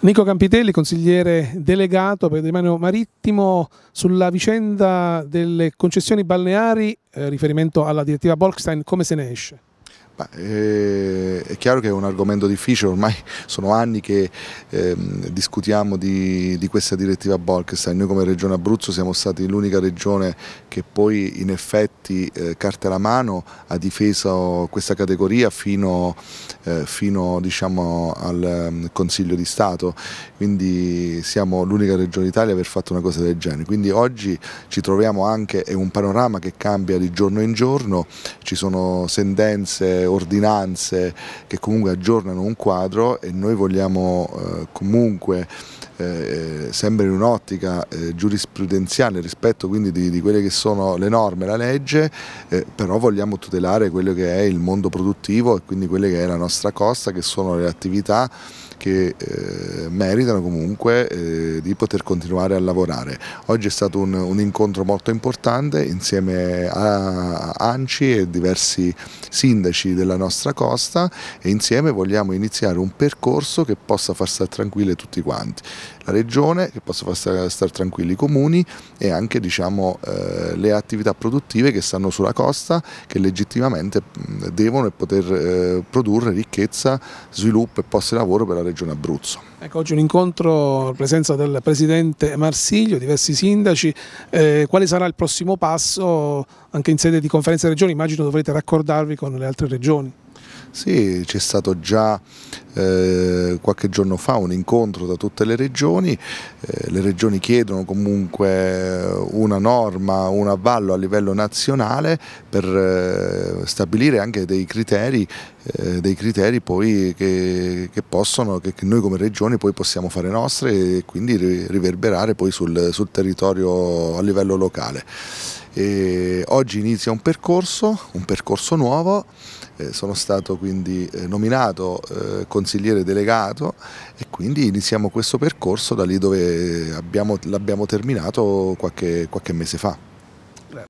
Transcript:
Nico Campitelli, consigliere delegato per il demanio marittimo sulla vicenda delle concessioni balneari, eh, riferimento alla direttiva Bolkstein, come se ne esce? Eh, è chiaro che è un argomento difficile, ormai sono anni che ehm, discutiamo di, di, questa direttiva Bolkestein, noi come Regione Abruzzo siamo stati l'unica regione che poi in effetti eh, carta alla mano ha difeso questa categoria fino, eh, fino diciamo, al ehm, Consiglio di Stato, quindi siamo l'unica regione d'Italia ad aver fatto una cosa del genere, quindi oggi ci troviamo anche, è un panorama che cambia di giorno in giorno, ci sono sentenze ordinanze che comunque aggiornano un quadro e noi vogliamo eh, comunque eh, eh sempre in un'ottica eh, giurisprudenziale rispetto quindi di, di, quelle che sono le norme, la legge, eh, però vogliamo tutelare quello che è il mondo produttivo e quindi quelle che è la nostra costa, che sono le attività che eh, meritano comunque eh, di poter continuare a lavorare. Oggi è stato un, un incontro molto importante insieme a ANCI e diversi sindaci della nostra costa e insieme vogliamo iniziare un percorso che possa far stare tranquille tutti quanti la regione, che possono far stare star tranquilli i comuni e anche diciamo, eh, le attività produttive che stanno sulla costa che legittimamente devono e poter eh, produrre ricchezza, sviluppo e posti di lavoro per la regione Abruzzo. Ecco, oggi un incontro in presenza del Presidente Marsiglio, diversi sindaci, eh, quale sarà il prossimo passo anche in sede di conferenza regioni? Immagino dovrete raccordarvi con le altre regioni. Sì, c'è stato già eh, qualche giorno fa un incontro da tutte le regioni, eh, le regioni chiedono comunque eh, una norma, un avvallo a livello nazionale per eh, stabilire anche dei criteri, eh, dei criteri poi che, che, possono, che, noi come regioni poi possiamo fare nostre e quindi riverberare poi sul, sul territorio a livello locale. E oggi inizia un percorso, un percorso nuovo, eh, sono stato stato quindi eh, nominato eh, consigliere delegato e quindi iniziamo questo percorso da lì dove l'abbiamo terminato qualche, qualche mese fa.